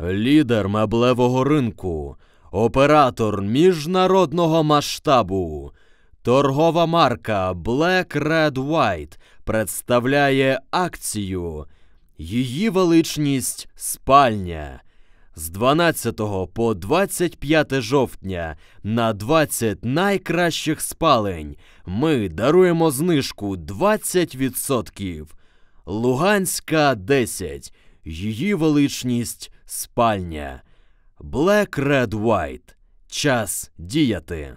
Лідер меблевого ринку, оператор міжнародного масштабу, торгова марка Black Red White представляє акцію Її величність спальня з 12 по 25 жовтня на 20 найкращих спалень. Ми даруємо знижку 20%. Луганська 10. Її величність. Спальня Black Red White. Час діяти.